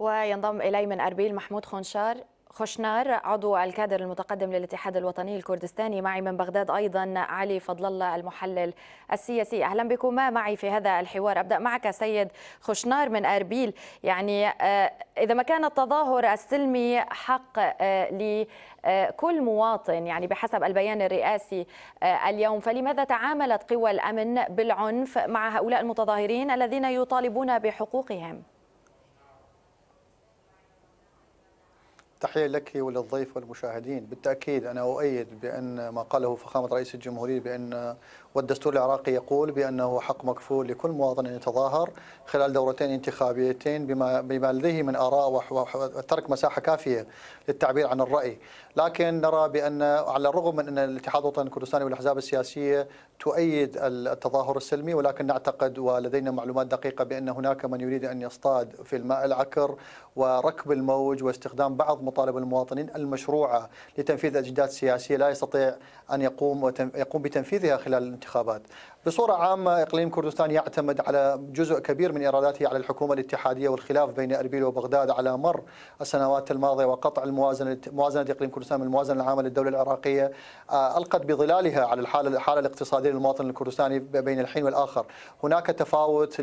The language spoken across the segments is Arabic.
وينضم إلي من أربيل محمود خنشار خشنار عضو الكادر المتقدم للاتحاد الوطني الكردستاني معي من بغداد أيضا علي فضل الله المحلل السياسي أهلا بكما معي في هذا الحوار أبدأ معك سيد خشنار من أربيل يعني آه، إذا ما كان التظاهر السلمي حق آه، لكل مواطن يعني بحسب البيان الرئاسي آه، اليوم فلماذا تعاملت قوى الأمن بالعنف مع هؤلاء المتظاهرين الذين يطالبون بحقوقهم؟ تحية لك وللضيف والمشاهدين بالتأكيد أنا أؤيد بأن ما قاله فخامة رئيس الجمهورية بأن والدستور العراقي يقول بأنه حق مكفول لكل مواطن أن يتظاهر خلال دورتين انتخابيتين بما, بما لديه من آراء وترك مساحة كافية للتعبير عن الرأي لكن نرى بأن على الرغم من أن الاتحاد الوطني الكردستاني والأحزاب السياسية تؤيد التظاهر السلمي ولكن نعتقد ولدينا معلومات دقيقة بأن هناك من يريد أن يصطاد في الماء العكر وركب الموج واستخدام بعض مطالب المواطنين المشروعة لتنفيذ أجندات سياسية لا يستطيع أن يقوم يقوم بتنفيذها خلال الانتخابات بصورة عامة إقليم كردستان يعتمد على جزء كبير من ايراداته على الحكومة الاتحادية والخلاف بين أربيل وبغداد على مر السنوات الماضية وقطع الموازنة موازنة إقليم كردستان من الموازنة العامة للدولة العراقية آه، ألقت بظلالها على الحالة الحالة الاقتصادية للمواطن الكردستاني بين الحين والآخر هناك تفاوت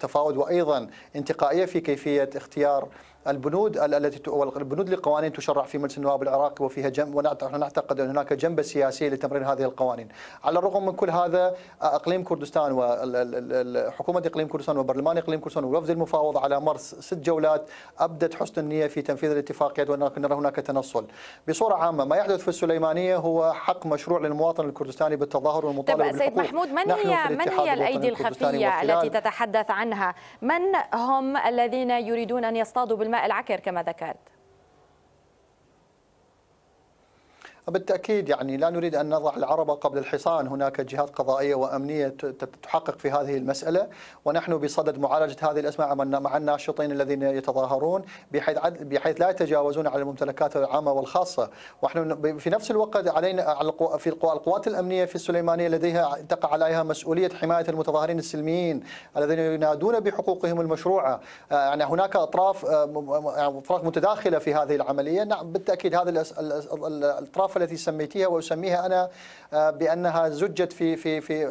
تفاوت وأيضا انتقائية في كيفية اختيار البنود التي البنود للقوانين تشرع في مجلس النواب العراقي وفيها جنب ونعتقد ان هناك جنب سياسي لتمرير هذه القوانين. على الرغم من كل هذا اقليم كردستان وحكومه اقليم كردستان وبرلمان اقليم كردستان ووفد المفاوض على مر ست جولات ابدت حسن النيه في تنفيذ الاتفاقيات ولكن نرى هناك تنصل. بصوره عامه ما يحدث في السليمانيه هو حق مشروع للمواطن الكردستاني بالتظاهر والمطالبه بالحقوق. سيد محمود من هي من هي الايدي الخفيه التي تتحدث عنها؟ من هم الذين يريدون ان يصطادوا الماء العكر كما ذكرت بالتاكيد يعني لا نريد ان نضع العربه قبل الحصان، هناك جهات قضائيه وامنيه تحقق في هذه المساله، ونحن بصدد معالجه هذه الاسماء مع الناشطين الذين يتظاهرون بحيث بحيث لا يتجاوزون على الممتلكات العامه والخاصه، ونحن في نفس الوقت علينا في القوات الامنيه في السليمانيه لديها تقع عليها مسؤوليه حمايه المتظاهرين السلميين الذين ينادون بحقوقهم المشروعه، آه، يعني هناك اطراف آه، يعني اطراف متداخله في هذه العمليه، نعم بالتاكيد هذه الاطراف التي سميتيها واسميها انا آه، بانها زجت في في في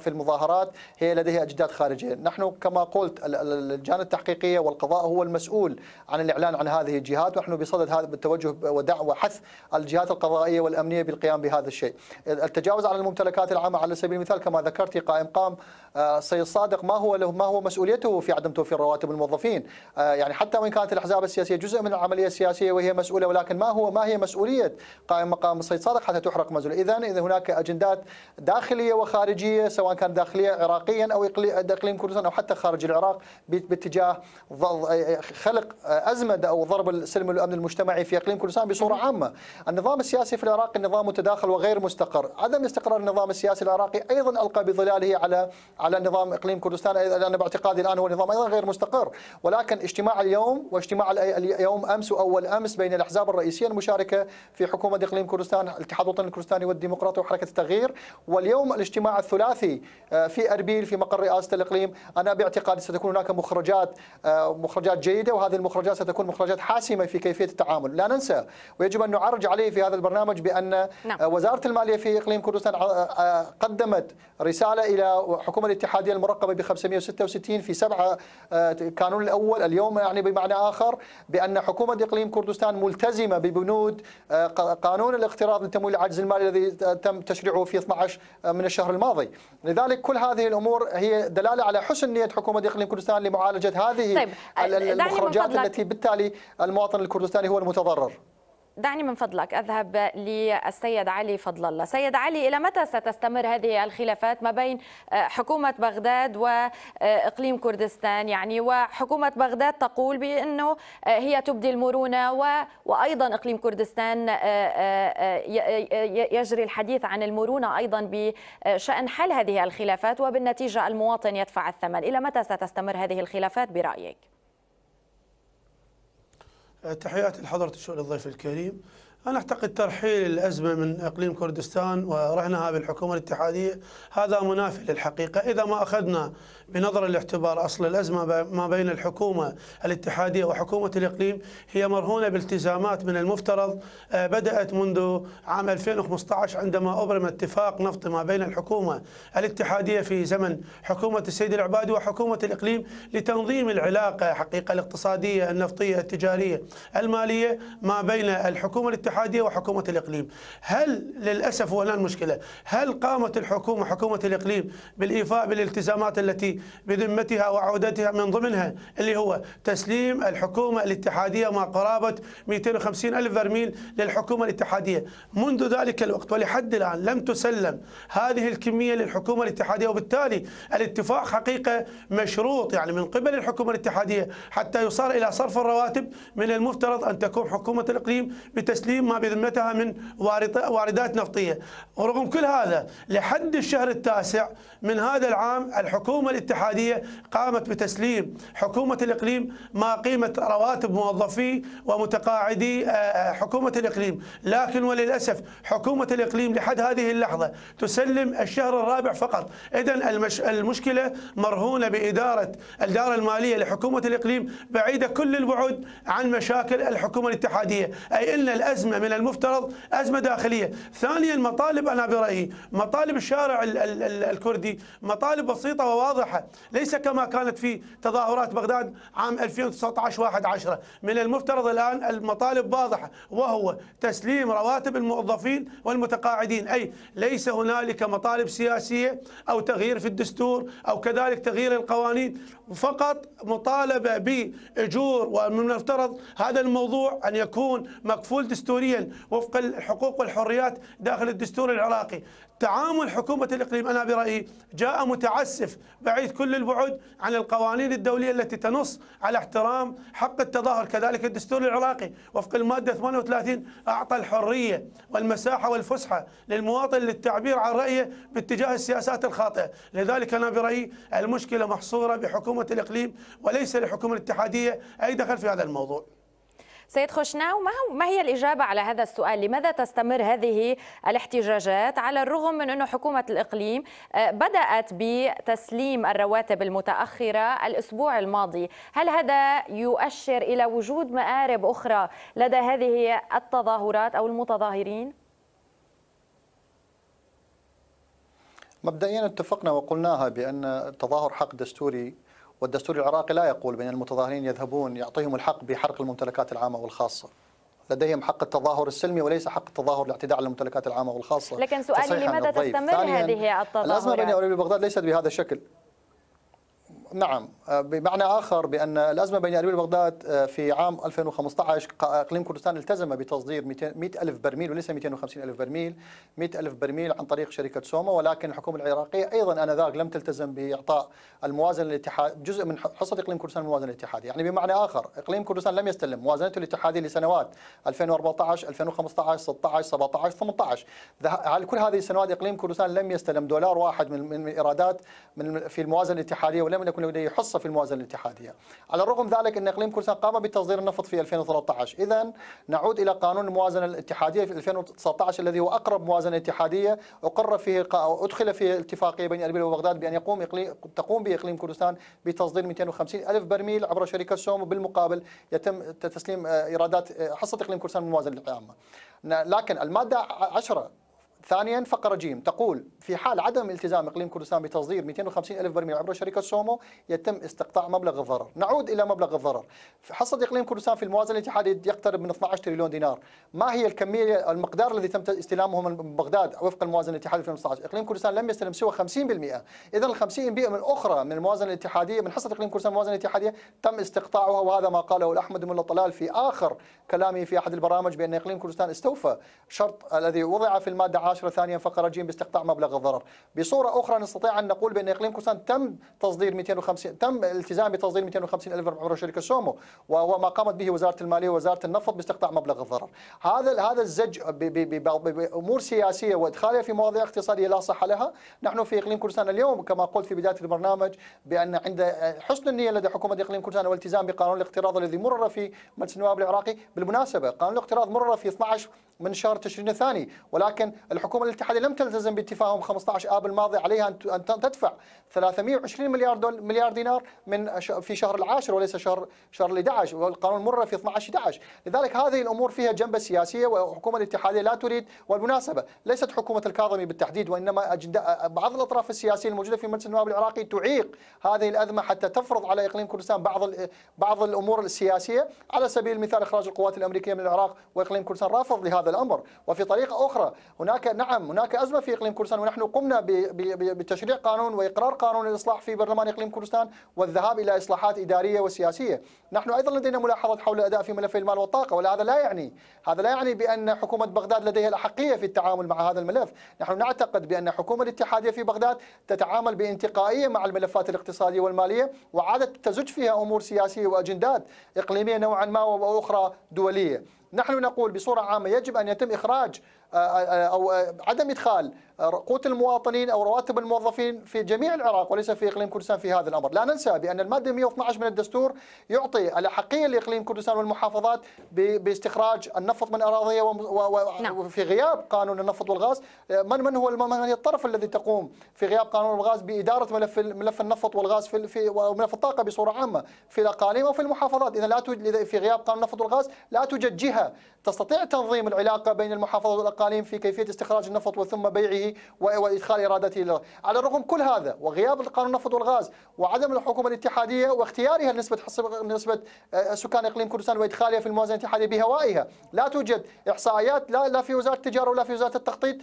في المظاهرات هي لديها اجداد خارجيه، نحن كما قلت اللجان التحقيقيه والقضاء هو المسؤول عن الاعلان عن هذه الجهات ونحن بصدد هذا بالتوجه ودعوه وحث الجهات القضائيه والامنيه بالقيام بهذا الشيء. التجاوز على الممتلكات العامه على سبيل المثال كما ذكرت قائم قام السيد آه، صادق ما هو له ما هو مسؤوليته في عدم توفير رواتب الموظفين؟ آه، يعني حتى وان كانت الاحزاب السياسيه جزء من العمليه السياسيه وهي مسؤوله ولكن ما هو ما هي مسؤوليه قائم مقام السيد صادق حتى تحرق مزولة إذا إذا هناك أجندات داخلية وخارجية سواء كان داخلية عراقيا أو إقليم كردستان أو حتى خارج العراق باتجاه خلق أزمة أو ضرب السلم والأمن المجتمعي في إقليم كردستان بصورة عامة النظام السياسي في العراق نظام متداخل وغير مستقر عدم استقرار النظام السياسي العراقي أيضا ألقى بظلاله على على نظام إقليم كردستان لأن باعتقادي الآن هو نظام أيضا غير مستقر ولكن اجتماع اليوم واجتماع اليوم أمس وأول أمس بين الأحزاب الرئيسية المشاركة في حكومة نوادي اقليم كردستان الاتحاد الوطني الكردستاني والديمقراطي وحركه التغيير واليوم الاجتماع الثلاثي آه، في اربيل في مقر رئاسه الاقليم انا باعتقادي ستكون هناك مخرجات آه، مخرجات جيده وهذه المخرجات ستكون مخرجات حاسمه في كيفيه التعامل لا ننسى ويجب ان نعرج عليه في هذا البرنامج بان آه، نعم. وزاره الماليه في اقليم كردستان قدمت رساله الى الحكومه الاتحاديه المرقبه ب 566 في 7 كانون الاول اليوم يعني بمعنى اخر بان حكومه اقليم كردستان ملتزمه ببنود قانون الاقتراض لتمويل العجز المالي الذي تم تشريعه في 12 من الشهر الماضي لذلك كل هذه الأمور هي دلالة على حسن نية حكومة إقليم كردستان لمعالجة هذه طيب. المخرجات التي بالتالي المواطن الكردستاني هو المتضرر دعني من فضلك أذهب للسيد علي فضل الله سيد علي إلى متى ستستمر هذه الخلافات ما بين آه، حكومة بغداد وإقليم كردستان يعني وحكومة بغداد تقول بأنه آه، هي تبدي المرونة وأيضا إقليم كردستان آه، يجري الحديث عن المرونة أيضا بشأن حل هذه الخلافات وبالنتيجة المواطن يدفع الثمن إلى متى ستستمر هذه الخلافات برأيك؟ آه، تحياتي لحضرة الشؤون الضيف الكريم أنا أعتقد ترحيل الأزمة من إقليم كردستان ورهنها بالحكومة الاتحادية هذا منافي للحقيقة إذا ما أخذنا بنظر الاعتبار أصل الأزمة ما بين الحكومة الاتحادية وحكومة الإقليم هي مرهونة بالتزامات من المفترض آه، بدأت منذ عام 2015 عندما أبرم اتفاق نفط ما بين الحكومة الاتحادية في زمن حكومة السيد العبادي وحكومة الإقليم لتنظيم العلاقة حقيقة الاقتصادية النفطية التجارية المالية ما بين الحكومة الاتحادية وحكومة الإقليم هل للأسف هنا المشكلة هل قامت الحكومة حكومة الإقليم بالإيفاء بالالتزامات التي بذمتها وعودتها من ضمنها اللي هو تسليم الحكومة الاتحادية ما قرابة 250 ألف برميل للحكومة الاتحادية منذ ذلك الوقت ولحد الآن لم تسلم هذه الكمية للحكومة الاتحادية وبالتالي الاتفاق حقيقة مشروط يعني من قبل الحكومة الاتحادية حتى يصار إلى صرف الرواتب من المفترض أن تكون حكومة الإقليم بتسليم ما بذمتها من واردات نفطية ورغم كل هذا لحد الشهر التاسع من هذا العام الحكومة الاتحادية الاتحادية قامت بتسليم حكومة الإقليم ما قيمة رواتب موظفي ومتقاعدي آه، آه، حكومة الإقليم لكن وللأسف حكومة الإقليم لحد هذه اللحظة تسلم الشهر الرابع فقط إذا المش... المشكلة مرهونة بإدارة الدار المالية لحكومة الإقليم بعيدة كل البعد عن مشاكل الحكومة الاتحادية أي أن الأزمة من المفترض أزمة داخلية ثانيا مطالب أنا برأيي مطالب الشارع الكردي مطالب بسيطة وواضحة ليس كما كانت في تظاهرات بغداد عام 2019 واحد عشرة من المفترض الآن المطالب واضحة وهو تسليم رواتب الموظفين والمتقاعدين أي ليس هنالك مطالب سياسية أو تغيير في الدستور أو كذلك تغيير القوانين فقط مطالبة بأجور ومن المفترض هذا الموضوع أن يكون مكفول دستوريا وفق الحقوق والحريات داخل الدستور العراقي تعامل حكومة الإقليم أنا برأيي جاء متعسف بعيد بعيد كل البعد عن القوانين الدولية التي تنص على احترام حق التظاهر كذلك الدستور العراقي وفق المادة 38 أعطى الحرية والمساحة والفسحة للمواطن للتعبير عن رأيه باتجاه السياسات الخاطئة لذلك أنا برأيي المشكلة محصورة بحكومة الإقليم وليس لحكومة الاتحادية أي دخل في هذا الموضوع سيد خشناو ما, هو ما هي الإجابة على هذا السؤال لماذا تستمر هذه الاحتجاجات على الرغم من أن حكومة الإقليم آه، بدأت بتسليم الرواتب المتأخرة الأسبوع الماضي هل هذا يؤشر إلى وجود مآرب أخرى لدى هذه التظاهرات أو المتظاهرين؟ مبدئيا اتفقنا وقلناها بأن التظاهر حق دستوري والدستور العراقي لا يقول بأن المتظاهرين يذهبون يعطيهم الحق بحرق الممتلكات العامة والخاصة لديهم حق التظاهر السلمي وليس حق التظاهر الاعتداء على الممتلكات العامة والخاصة لكن سؤالي لماذا تستمر هذه التظاهرات؟ الأزمة بين اوروبا بغداد ليست بهذا الشكل نعم آه، بمعنى آخر بأن الأزمة بين أربيل وبغداد آه، في عام 2015 آه، إقليم كردستان التزم بتصدير 100 ألف برميل وليس 250 ألف برميل 100 ألف برميل عن طريق شركة سوما ولكن الحكومة العراقية أيضا آنذاك لم تلتزم بإعطاء الموازنة الاتحاد جزء من حصة إقليم كردستان الموازنة الاتحادية يعني بمعنى آخر إقليم كردستان لم يستلم موازنته الاتحادية لسنوات 2014 2015 16 17 18 على كل هذه السنوات إقليم كردستان لم يستلم دولار واحد من إيرادات في الموازنة الاتحادية ولم يكن يكون لديه حصة في الموازنة الاتحادية على الرغم ذلك أن إقليم كردستان قام بتصدير النفط في 2013 إذا نعود إلى قانون الموازنة الاتحادية في 2019 الذي هو أقرب موازنة اتحادية أقر فيه أدخل فيه اتفاقية بين أربيل وبغداد بأن يقوم إقليم تقوم بإقليم كردستان بتصدير 250 ألف برميل عبر شركة سوم وبالمقابل يتم تسليم آه، إيرادات آه، حصة إقليم كردستان من الموازنة العامة لكن المادة 10 ثانيا فقرة جيم تقول في حال عدم التزام إقليم كردستان بتصدير 250 ألف برميل عبر شركة سومو يتم استقطاع مبلغ الضرر نعود إلى مبلغ الضرر حصد إقليم كردستان في الموازنة الاتحادية يقترب من 12 تريليون دينار ما هي الكمية المقدار الذي تم استلامه من بغداد وفق الموازنة الاتحادية 2015 إقليم كردستان لم يستلم سوى 50% إذا ال 50% من أخرى من الموازنة الاتحادية من حصه إقليم كردستان الموازنة الاتحادية تم استقطاعها وهذا ما قاله الأحمد ملا طلال في آخر كلامه في أحد البرامج بأن إقليم كردستان استوفى شرط الذي وضع في المادة عشر ثانيا فقرة جيم باستقطاع مبلغ الضرر بصورة أخرى نستطيع أن نقول بأن إقليم كوسان تم تصدير 250 تم الالتزام بتصدير 250 ألف عبر شركة سومو وهو ما قامت به وزارة المالية ووزارة النفط باستقطاع مبلغ الضرر هذا هذا الزج بأمور سياسية وإدخالها في مواضيع اقتصادية لا صحة لها نحن في إقليم كوسان اليوم كما قلت في بداية البرنامج بأن عند حسن النية لدى حكومة إقليم كوسان والتزام بقانون الاقتراض الذي مرر في مجلس النواب العراقي بالمناسبة قانون الاقتراض مرر في 12 من شهر تشرين الثاني ولكن الحكومة الاتحادية لم تلتزم باتفاقهم 15 آب الماضي عليها أن تدفع 320 مليار دول مليار دينار من في شهر العاشر وليس شهر شهر ال11 والقانون مر في 12 11 لذلك هذه الأمور فيها جنبة سياسية والحكومة الاتحادية لا تريد والمناسبة ليست حكومة الكاظمي بالتحديد وإنما بعض الأطراف السياسية الموجودة في مجلس النواب العراقي تعيق هذه الأزمة حتى تفرض على إقليم كردستان بعض بعض الأمور السياسية على سبيل المثال إخراج القوات الأمريكية من العراق وإقليم كردستان رافض لهذا الأمر وفي طريقة أخرى هناك نعم هناك أزمة في إقليم كردستان ونحن قمنا بتشريع قانون وإقرار قانون الإصلاح في برلمان إقليم كردستان والذهاب إلى إصلاحات إدارية وسياسية نحن أيضا لدينا ملاحظات حول الأداء في ملف المال والطاقة وهذا لا يعني هذا لا يعني بأن حكومة بغداد لديها الأحقية في التعامل مع هذا الملف نحن نعتقد بأن حكومة الاتحادية في بغداد تتعامل بانتقائية مع الملفات الاقتصادية والمالية وعادت تزج فيها أمور سياسية وأجندات إقليمية نوعا ما وأخرى دولية نحن نقول بصورة عامة يجب أن يتم إخراج او عدم ادخال قوت المواطنين او رواتب الموظفين في جميع العراق وليس في اقليم كردستان في هذا الامر، لا ننسى بان الماده 112 من الدستور يعطي الاحقيه لاقليم كردستان والمحافظات باستخراج النفط من اراضيها وفي نعم. غياب قانون النفط والغاز، من من هو من هي الطرف الذي تقوم في غياب قانون الغاز باداره ملف ملف النفط والغاز في, في وملف الطاقه بصوره عامه في الاقاليم وفي المحافظات، اذا لا في غياب قانون النفط والغاز لا توجد جهه تستطيع تنظيم العلاقه بين المحافظات والاقاليم الاقاليم في كيفية استخراج النفط وثم بيعه وإدخال إرادته إلى على الرغم كل هذا وغياب القانون النفط والغاز وعدم الحكومة الاتحادية واختيارها لنسبة نسبة آه، سكان إقليم كردستان وإدخالها في الموازنة الاتحادية بهوائها لا توجد إحصائيات لا لا في وزارة التجارة ولا في وزارة التخطيط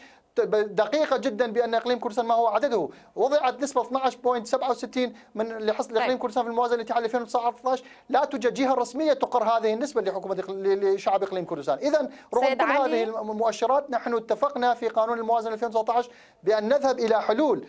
دقيقه جدا بان اقليم كردستان ما هو عدده وضعت نسبه 12.67 من لحصد طيب. اقليم كردستان في الموازنه الاتحاديه 2019 لا توجد جهه رسميه تقر هذه النسبه لحكومه لشعب اقليم كردستان اذا رغم كل هذه المؤشرات نحن اتفقنا في قانون الموازنة 2019 بأن نذهب إلى حلول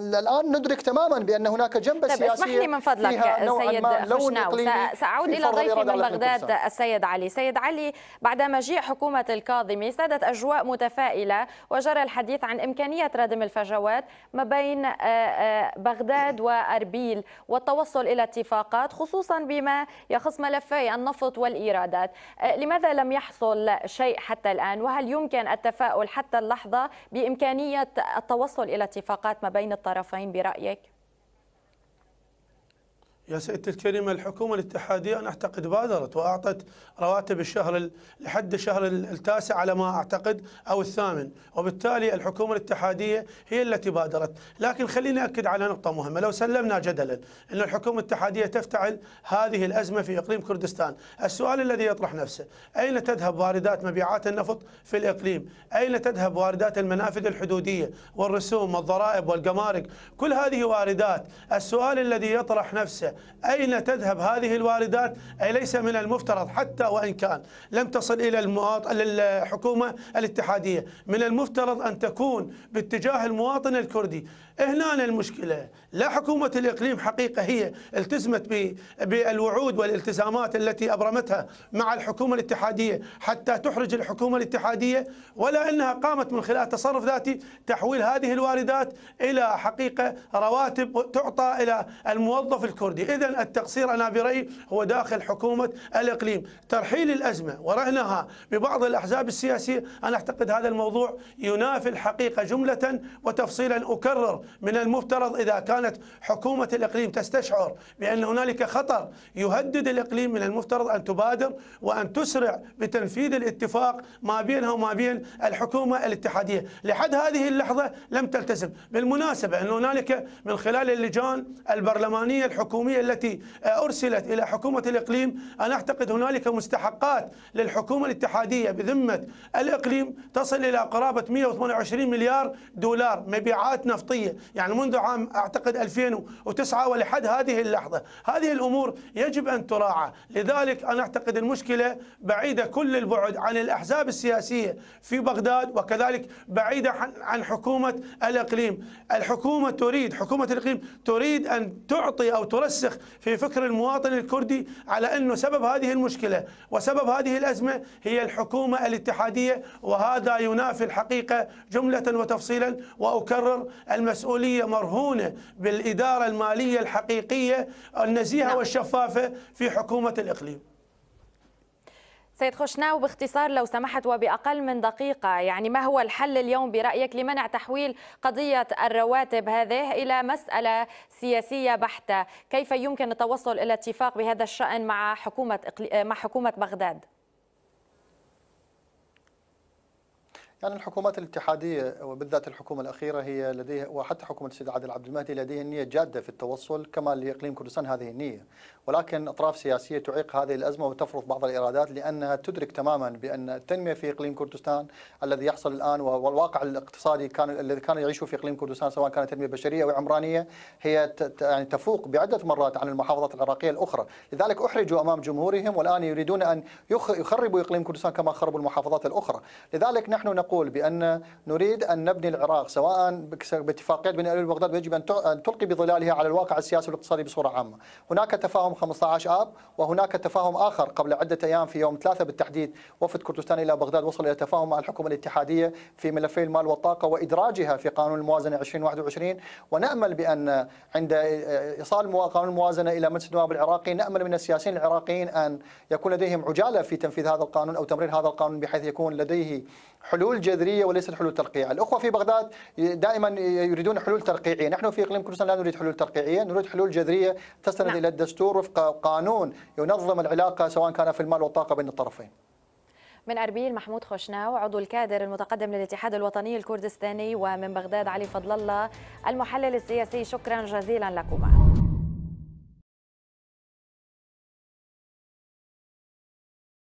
الآن ندرك تماما بأن هناك جنبة طيب سياسية اسمح لي من فضلك سيد خشناو سأعود إلى ضيفي من بغداد السيد علي سيد علي بعد مجيء حكومة الكاظمي سادت أجواء متفائلة وجرى الحديث عن إمكانية ردم الفجوات ما بين آه، آه، بغداد وأربيل والتوصل إلى اتفاقات خصوصا بما يخص ملفي النفط والإيرادات آه، لماذا لم يحصل شيء حتى الآن وهل يمكن التفاؤل حتى اللحظة بإمكانية التوصل إلى اتفاقات ما بين الطرفين برأيك؟ يا سيدتي الكريمة الحكومة الاتحادية أنا أعتقد بادرت وأعطت رواتب الشهر لحد الشهر التاسع على ما أعتقد أو الثامن وبالتالي الحكومة الاتحادية هي التي بادرت لكن خليني أكد على نقطة مهمة لو سلمنا جدلا أن الحكومة الاتحادية تفتعل هذه الأزمة في إقليم كردستان السؤال الذي يطرح نفسه أين تذهب واردات مبيعات النفط في الإقليم أين تذهب واردات المنافذ الحدودية والرسوم والضرائب والجمارك كل هذه واردات السؤال الذي يطرح نفسه أين تذهب هذه الواردات أليس من المفترض حتى وإن كان لم تصل إلى المواطن الحكومة الاتحادية من المفترض أن تكون باتجاه المواطن الكردي هنا المشكلة لا حكومة الإقليم حقيقة هي التزمت بالوعود والالتزامات التي أبرمتها مع الحكومة الاتحادية حتى تحرج الحكومة الاتحادية ولا أنها قامت من خلال تصرف ذاتي تحويل هذه الواردات إلى حقيقة رواتب تعطى إلى الموظف الكردي إذا التقصير أنا برأيي هو داخل حكومة الإقليم ترحيل الأزمة ورهنها ببعض الأحزاب السياسية أنا أعتقد هذا الموضوع ينافي الحقيقة جملة وتفصيلا أكرر من المفترض إذا كانت حكومة الإقليم تستشعر بأن هنالك خطر يهدد الإقليم من المفترض أن تبادر وأن تسرع بتنفيذ الاتفاق ما بينها وما بين الحكومة الاتحادية لحد هذه اللحظة لم تلتزم بالمناسبة أن هنالك من خلال اللجان البرلمانية الحكومية التي أرسلت إلى حكومة الإقليم أنا أعتقد هنالك مستحقات للحكومة الاتحادية بذمة الإقليم تصل إلى قرابة 128 مليار دولار مبيعات نفطية يعني منذ عام أعتقد 2009 ولحد هذه اللحظة هذه الأمور يجب أن تراعى لذلك أنا أعتقد المشكلة بعيدة كل البعد عن الأحزاب السياسية في بغداد وكذلك بعيدة عن حكومة الإقليم الحكومة تريد حكومة الإقليم تريد أن تعطي أو ترسخ في فكر المواطن الكردي على أنه سبب هذه المشكلة وسبب هذه الأزمة هي الحكومة الاتحادية وهذا ينافي الحقيقة جملة وتفصيلا وأكرر المسؤول مسؤولية مرهونة بالإدارة المالية الحقيقية النزيهة نعم. والشفافة في حكومة الإقليم سيد خشناو باختصار لو سمحت وبأقل من دقيقة يعني ما هو الحل اليوم برأيك لمنع تحويل قضية الرواتب هذه إلى مسألة سياسية بحتة كيف يمكن التوصل إلى اتفاق بهذا الشأن مع حكومة, مع حكومة بغداد؟ يعني الحكومات الاتحادية وبالذات الحكومة الأخيرة هي لديها وحتى حكومة السيد عادل عبد المهدي لديها نية جادة في التوصل كما لإقليم كردستان هذه النية ولكن أطراف سياسية تعيق هذه الأزمة وتفرض بعض الايرادات لأنها تدرك تماما بأن التنمية في إقليم كردستان الذي يحصل الآن والواقع الاقتصادي كان الذي كان يعيشه في إقليم كردستان سواء كانت تنمية بشرية أو عمرانية هي يعني تفوق بعدة مرات عن المحافظات العراقية الأخرى لذلك أحرجوا أمام جمهورهم والآن يريدون أن يخربوا إقليم كردستان كما خربوا المحافظات الأخرى لذلك نحن تقول بأن نريد أن نبني العراق سواء باتفاقية بين أهل بغداد ويجب أن تلقي بظلالها على الواقع السياسي والاقتصادي بصورة عامة هناك تفاهم 15 آب وهناك تفاهم آخر قبل عدة أيام في يوم ثلاثة بالتحديد وفد كردستان إلى بغداد وصل إلى تفاهم مع الحكومة الاتحادية في ملفي المال والطاقة وإدراجها في قانون الموازنة 2021 ونأمل بأن عند إيصال قانون الموازنة إلى مجلس النواب العراقي نأمل من السياسيين العراقيين أن يكون لديهم عجالة في تنفيذ هذا القانون أو تمرير هذا القانون بحيث يكون لديه حلول حلول جذريه وليس حلول الترقيعيه، الاخوه في بغداد دائما يريدون حلول ترقيعيه، نحن في اقليم كردستان لا نريد حلول ترقيعيه، نريد حلول جذريه تستند نعم. الى الدستور وفق قانون ينظم العلاقه سواء كان في المال والطاقه بين الطرفين. من أربيل محمود خوشناو عضو الكادر المتقدم للاتحاد الوطني الكردستاني ومن بغداد علي فضل الله المحلل السياسي شكرا جزيلا لكما